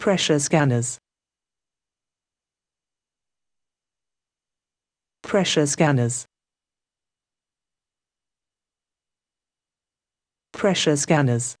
Pressure scanners. Pressure scanners. Pressure scanners.